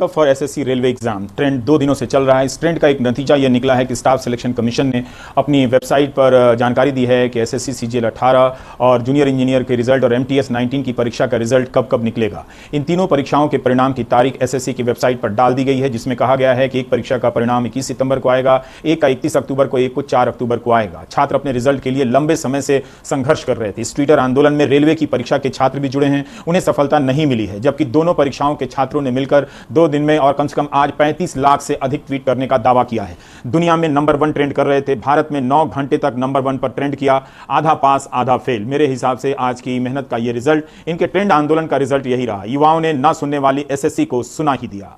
कब for SSC railway exam trend दो दिनों से चल रहा है इस ट्रेंड का एक नतीजा यह निकला है कि स्टाफ सिलेक्शन कमीशन ने अपनी वेबसाइट पर जानकारी दी है कि एसएससी सीजीएल 18 और जूनियर इंजीनियर के रिजल्ट और एमटीएस 19 की परीक्षा का रिजल्ट कब कब निकलेगा इन तीनों परीक्षाओं के परिणाम की तारीख सी की वेबसाइट पर डाल दी गई है जिसमें कहा गया है कि एक परीक्षा का परिणाम इक्कीस सितंबर को आएगा एक का इकतीस अक्टूबर को एक को चार अक्टूबर को आएगा छात्र अपने रिजल्ट के लिए लंबे समय से संघर्ष कर रहे थे इस ट्विटर आंदोलन में रेलवे की परीक्षा के छात्र भी जुड़े हैं उन्हें सफलता नहीं मिली है जबकि दोनों परीक्षाओं के छात्रों ने मिलकर दो दिन में और कम से कम आज 35 लाख से अधिक ट्वीट करने का दावा किया है दुनिया में नंबर वन ट्रेंड कर रहे थे भारत में नौ घंटे तक नंबर वन पर ट्रेंड किया आधा पास आधा फेल मेरे हिसाब से आज की मेहनत का ये रिजल्ट इनके ट्रेंड आंदोलन का रिजल्ट यही रहा युवाओं ने न सुनने वाली एस को सुना ही दिया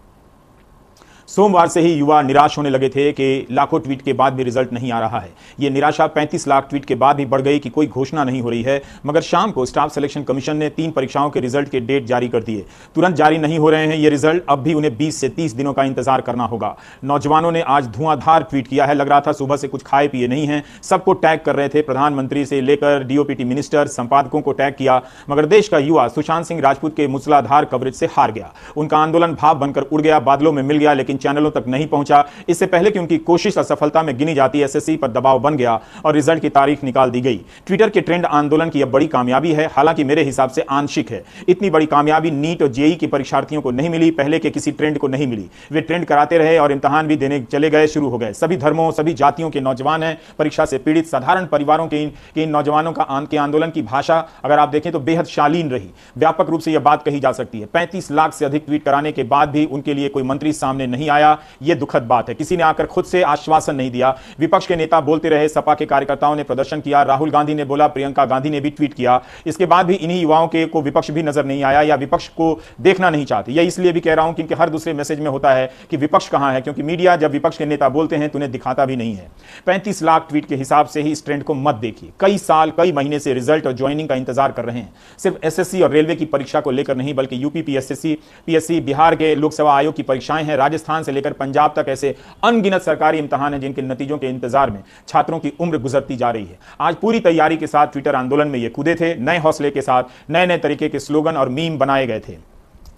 सोमवार से ही युवा निराश होने लगे थे कि लाखों ट्वीट के बाद भी रिजल्ट नहीं आ रहा है ये निराशा 35 लाख ट्वीट के बाद भी बढ़ गई कि कोई घोषणा नहीं हो रही है मगर शाम को स्टाफ सिलेक्शन कमीशन ने तीन परीक्षाओं के रिजल्ट के डेट जारी कर दिए तुरंत जारी नहीं हो रहे हैं ये रिजल्ट अब भी उन्हें बीस से तीस दिनों का इंतजार करना होगा नौजवानों ने आज धुआंधार ट्वीट किया है लग रहा था सुबह से कुछ खाए पिए नहीं है सबको टैग कर रहे थे प्रधानमंत्री से लेकर डीओपीटी मिनिस्टर संपादकों को टैग किया मगर देश का युवा सुशांत सिंह राजपूत के मूसलाधार कवरेज से हार गया उनका आंदोलन भाव बनकर उड़ गया बादलों में मिल गया लेकिन चैनलों तक नहीं पहुंचा इससे पहले कि उनकी कोशिश असफलता में गिनी जाती एसएससी पर दबाव बन गया और रिजल्ट की तारीख निकाल दी गई ट्विटर के ट्रेंड आंदोलन की यह बड़ी कामयाबी है हालांकि मेरे हिसाब से आंशिक है इतनी बड़ी कामयाबी नीट और जेई की परीक्षार्थियों को नहीं मिली पहले के किसी ट्रेंड को नहीं मिली वे ट्रेंड कराते रहे और इम्तहान भी देने चले गए शुरू हो गए सभी धर्मों सभी जातियों के नौजवान हैं परीक्षा से पीड़ित साधारण परिवारों के इन इन नौजवानों का के आंदोलन की भाषा अगर आप देखें तो बेहद शालीन रही व्यापक रूप से यह बात कही जा सकती है पैंतीस लाख से अधिक ट्वीट कराने के बाद भी उनके लिए कोई मंत्री सामने नहीं आया यह दुखद बात है किसी ने आकर खुद से आश्वासन नहीं दिया विपक्ष के नेता बोलते रहे सपा के कार्यकर्ताओं ने प्रदर्शन किया राहुल गांधी ने बोला प्रियंका गांधी ने भी ट्वीट किया इसके बाद भी इन्हीं युवाओं के को विपक्ष भी नजर नहीं आया या विपक्ष को देखना नहीं चाहते यह इसलिए भी कह रहा हूं क्योंकि हर दूसरे मैसेज में होता है कि विपक्ष कहां है क्योंकि मीडिया जब विपक्ष के नेता बोलते हैं तो उन्हें दिखाता भी नहीं है पैंतीस लाख ट्वीट के हिसाब से ही इस ट्रेंड को मत देखिए कई साल कई महीने से रिजल्ट और ज्वाइनिंग का इंतजार कर रहे हैं सिर्फ एसएससी और रेलवे की परीक्षा को लेकर नहीं बल्कि यूपी पीएससी पीएससी बिहार के लोकसभा आयोग की परीक्षाएं हैं राजस्थान राजस्थान से लेकर पंजाब तक ऐसे अनगिनत सरकारी इम्तहान हैं जिनके नतीजों के इंतजार में छात्रों की उम्र गुजरती जा रही है आज पूरी तैयारी के साथ ट्विटर आंदोलन में ये कूदे थे नए हौसले के साथ नए नए तरीके के स्लोगन और मीम बनाए गए थे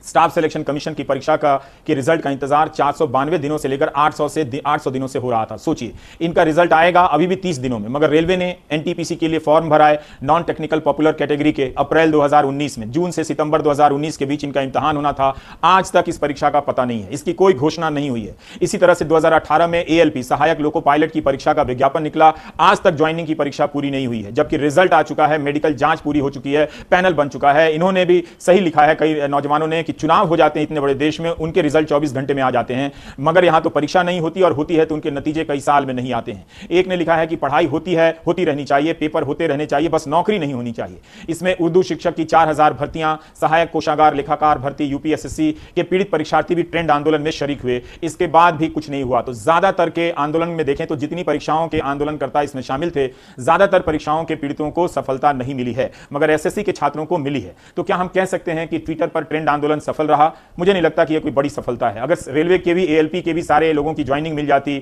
स्टाफ सिलेक्शन कमीशन की परीक्षा का के रिजल्ट का इंतजार चार दिनों से लेकर 800 से 800 दिनों से हो रहा था सोचिए इनका रिजल्ट आएगा अभी भी 30 दिनों में मगर रेलवे ने एनटीपीसी के लिए फॉर्म भराए नॉन टेक्निकल पॉपुलर कैटेगरी के अप्रैल 2019 में जून से सितंबर 2019 के बीच इनका इम्तहान होना था आज तक इस परीक्षा का पता नहीं है इसकी कोई घोषणा नहीं हुई है इसी तरह से दो में एएलपी सहायक लोको पायलट की परीक्षा का विज्ञापन निकला आज तक ज्वाइनिंग की परीक्षा पूरी नहीं हुई है जबकि रिजल्ट आ चुका है मेडिकल जांच पूरी हो चुकी है पैनल बन चुका है इन्होंने भी सही लिखा है कई नौजवानों ने कि चुनाव हो जाते हैं इतने बड़े देश में उनके रिजल्ट चौबीस घंटे में आ जाते हैं मगर यहां तो परीक्षा नहीं होती और होती है तो उनके नतीजे कई साल में नहीं आते हैं एक ने लिखा है कि पढ़ाई होती है होती रहनी चाहिए पेपर होते रहने चाहिए बस नौकरी नहीं होनी चाहिए इसमें उर्दू शिक्षक की चार हजार भर्तियां सहायक कोषागार लेखाकार भर्ती यूपीएसएससी के पीड़ित परीक्षार्थी भी ट्रेंड आंदोलन में शरीक हुए इसके बाद भी कुछ नहीं हुआ तो ज्यादातर के आंदोलन में देखें तो जितनी परीक्षाओं के आंदोलनकर्ता इसमें शामिल थे ज्यादातर परीक्षाओं के पीड़ितों को सफलता नहीं मिली है मगर एसएससी के छात्रों को मिली है तो क्या हम कह सकते हैं कि ट्विटर पर ट्रेंड आंदोलन सफल रहा मुझे नहीं लगता कि यह कोई बड़ी सफलता है अगर रेलवे के भी एएलपी के भी सारे लोगों की ज्वाइनिंग मिल जाती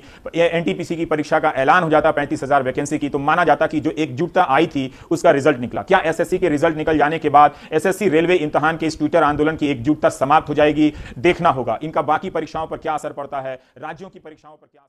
एनटीपीसी की परीक्षा का ऐलान हो जाता पैंतीस वैकेंसी की तो माना जाता कि जो एकजुटता आई थी उसका रिजल्ट निकला क्या एस के रिजल्ट निकल जाने के बाद एस रेलवे इम्तहान के इस ट्विटर आंदोलन की एकजुटता समाप्त हो जाएगी देखना होगा इनका बाकी परीक्षाओं पर क्या असर पड़ता है राज्यों की परीक्षाओं पर क्या